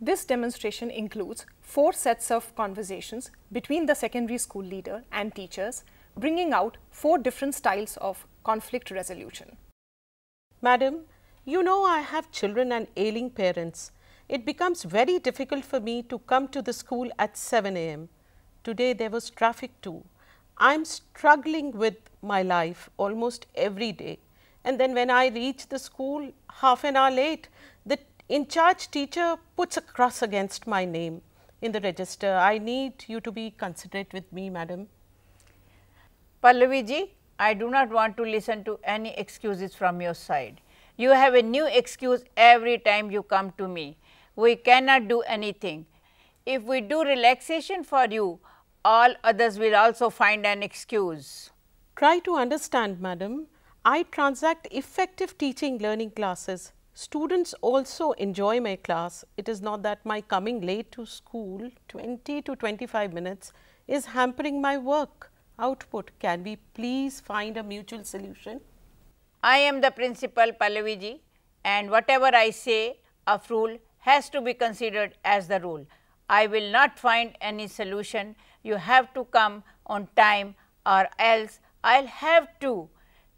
This demonstration includes four sets of conversations between the secondary school leader and teachers, bringing out four different styles of conflict resolution. Madam, you know I have children and ailing parents. It becomes very difficult for me to come to the school at 7 a.m. Today there was traffic too. I'm struggling with my life almost every day. And then when I reach the school half an hour late, the in charge teacher puts a cross against my name in the register. I need you to be considerate with me, madam. Pallavi ji, I do not want to listen to any excuses from your side. You have a new excuse every time you come to me. We cannot do anything. If we do relaxation for you, all others will also find an excuse. Try to understand, madam. I transact effective teaching learning classes Students also enjoy my class. It is not that my coming late to school 20 to 25 minutes is hampering my work output. Can we please find a mutual solution? I am the principal Pallaviji and whatever I say of rule has to be considered as the rule. I will not find any solution. You have to come on time or else I will have to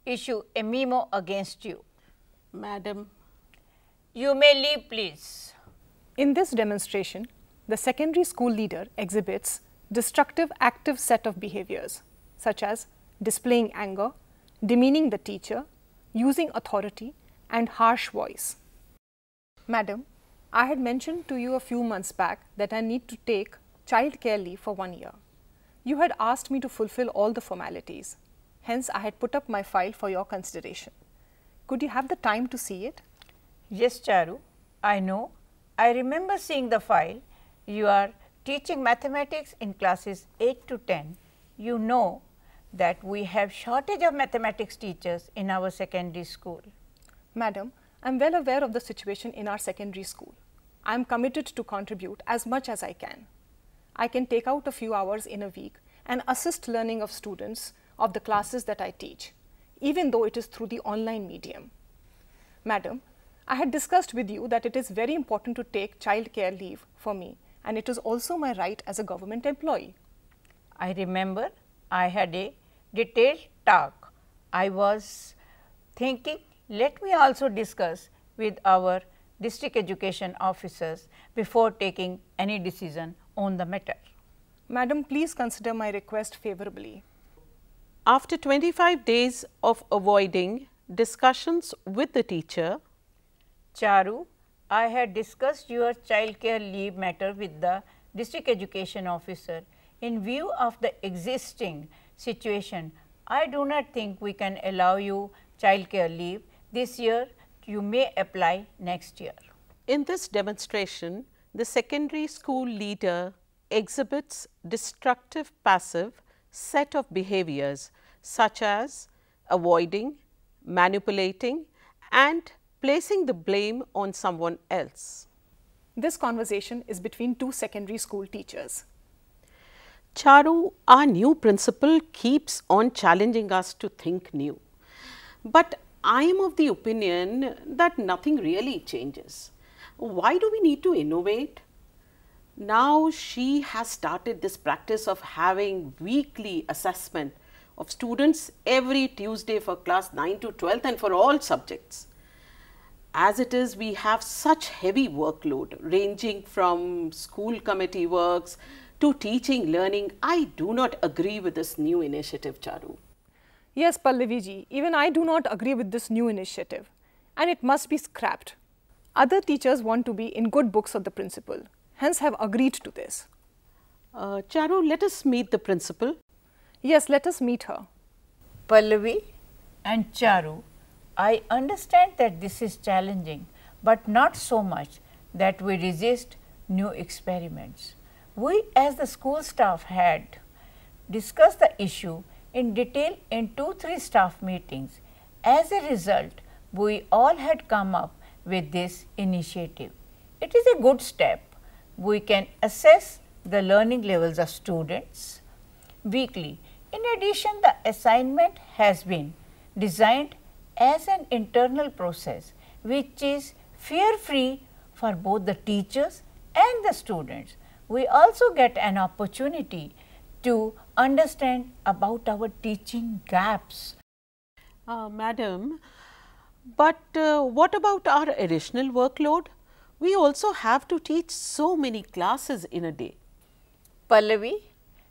issue a memo against you. Madam, you may leave please. In this demonstration, the secondary school leader exhibits destructive active set of behaviors such as displaying anger, demeaning the teacher, using authority and harsh voice. Madam, I had mentioned to you a few months back that I need to take child care leave for one year. You had asked me to fulfill all the formalities. Hence, I had put up my file for your consideration. Could you have the time to see it? Yes, Charu, I know. I remember seeing the file. You are teaching mathematics in classes 8 to 10. You know that we have shortage of mathematics teachers in our secondary school. Madam, I am well aware of the situation in our secondary school. I am committed to contribute as much as I can. I can take out a few hours in a week and assist learning of students of the classes that I teach, even though it is through the online medium. Madam, I had discussed with you that it is very important to take child care leave for me and it is also my right as a government employee. I remember I had a detailed talk. I was thinking let me also discuss with our district education officers before taking any decision on the matter. Madam, please consider my request favorably. After 25 days of avoiding discussions with the teacher, Charu, I had discussed your childcare leave matter with the district education officer. In view of the existing situation, I do not think we can allow you childcare leave this year. You may apply next year. In this demonstration, the secondary school leader exhibits destructive passive set of behaviors such as avoiding, manipulating and placing the blame on someone else. This conversation is between two secondary school teachers. Charu, our new principal keeps on challenging us to think new. But I am of the opinion that nothing really changes. Why do we need to innovate? Now she has started this practice of having weekly assessment of students every Tuesday for class 9 to 12th and for all subjects. As it is, we have such heavy workload ranging from school committee works to teaching, learning. I do not agree with this new initiative, Charu. Yes, Pallaviji, even I do not agree with this new initiative and it must be scrapped. Other teachers want to be in good books of the principal, hence have agreed to this. Uh, Charu, let us meet the principal. Yes, let us meet her. Pallavi and Charu I understand that this is challenging, but not so much that we resist new experiments. We as the school staff had discussed the issue in detail in two, three staff meetings. As a result, we all had come up with this initiative. It is a good step. We can assess the learning levels of students weekly. In addition, the assignment has been designed as an internal process which is fear free for both the teachers and the students. We also get an opportunity to understand about our teaching gaps. Uh, madam, but uh, what about our additional workload? We also have to teach so many classes in a day. Pallavi,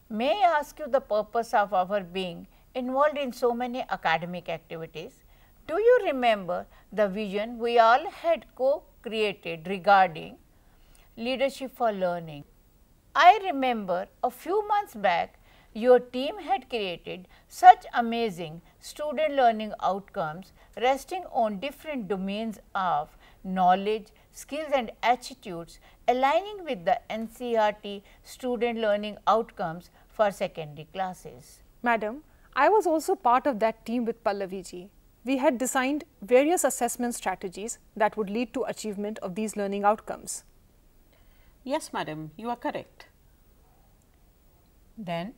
may I ask you the purpose of our being involved in so many academic activities? Do you remember the vision we all had co-created regarding leadership for learning? I remember a few months back your team had created such amazing student learning outcomes resting on different domains of knowledge, skills and attitudes aligning with the NCRT student learning outcomes for secondary classes. Madam, I was also part of that team with Pallaviji we had designed various assessment strategies that would lead to achievement of these learning outcomes. Yes, madam, you are correct. Then,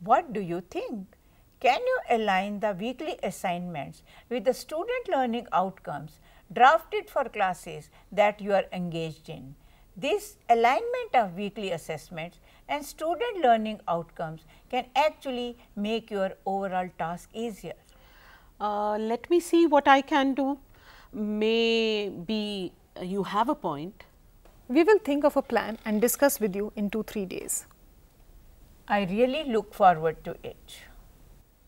what do you think? Can you align the weekly assignments with the student learning outcomes drafted for classes that you are engaged in? This alignment of weekly assessments and student learning outcomes can actually make your overall task easier. Uh, let me see what I can do. Maybe you have a point. We will think of a plan and discuss with you in 2-3 days. I really look forward to it.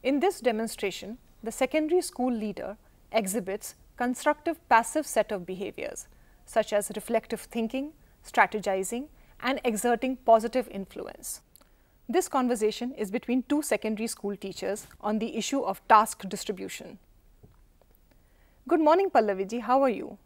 In this demonstration, the secondary school leader exhibits constructive passive set of behaviors such as reflective thinking, strategizing and exerting positive influence. This conversation is between two secondary school teachers on the issue of task distribution. Good morning, Pallaviji. How are you?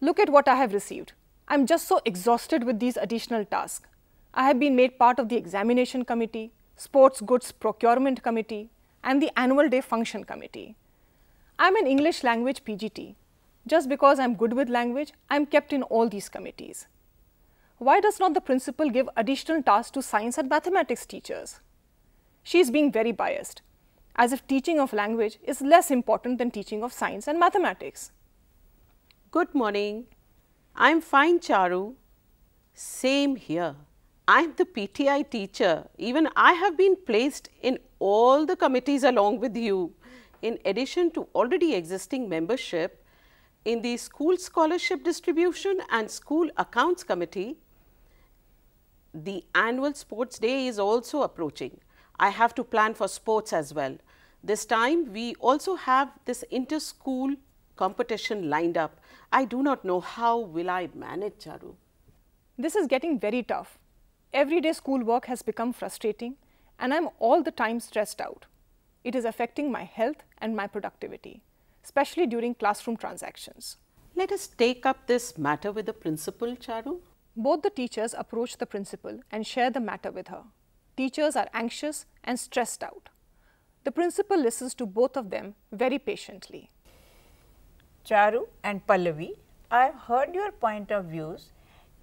Look at what I have received. I'm just so exhausted with these additional tasks. I have been made part of the examination committee, sports goods procurement committee, and the annual day function committee. I'm an English language PGT. Just because I'm good with language, I'm kept in all these committees why does not the principal give additional tasks to science and mathematics teachers? She is being very biased, as if teaching of language is less important than teaching of science and mathematics. Good morning. I am fine, Charu. Same here. I am the PTI teacher. Even I have been placed in all the committees along with you. In addition to already existing membership in the school scholarship distribution and school accounts committee, the annual sports day is also approaching. I have to plan for sports as well. This time we also have this inter-school competition lined up. I do not know how will I manage, Charu. This is getting very tough. Everyday school work has become frustrating and I'm all the time stressed out. It is affecting my health and my productivity, especially during classroom transactions. Let us take up this matter with the principal, Charu. Both the teachers approach the principal and share the matter with her. Teachers are anxious and stressed out. The principal listens to both of them very patiently. Charu and Pallavi, I have heard your point of views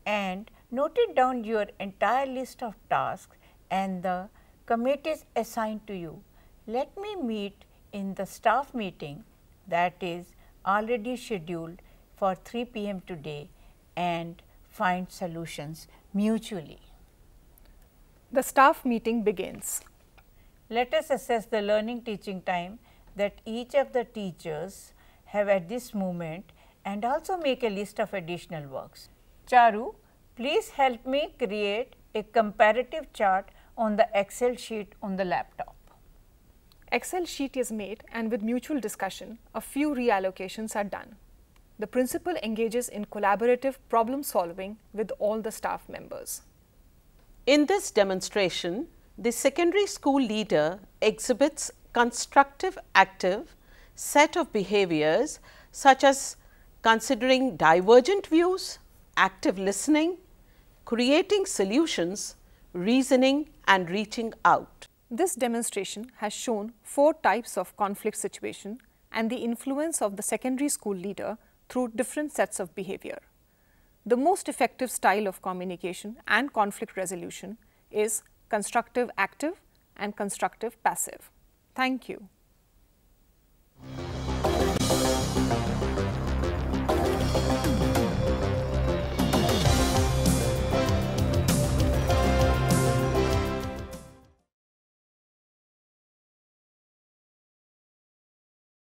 and noted down your entire list of tasks and the committees assigned to you. Let me meet in the staff meeting that is already scheduled for 3 p.m. today and find solutions mutually. The staff meeting begins. Let us assess the learning teaching time that each of the teachers have at this moment and also make a list of additional works. Charu, please help me create a comparative chart on the Excel sheet on the laptop. Excel sheet is made and with mutual discussion, a few reallocations are done the principal engages in collaborative problem solving with all the staff members. In this demonstration, the secondary school leader exhibits constructive active set of behaviors such as considering divergent views, active listening, creating solutions, reasoning and reaching out. This demonstration has shown four types of conflict situation and the influence of the secondary school leader through different sets of behavior. The most effective style of communication and conflict resolution is constructive active and constructive passive. Thank you.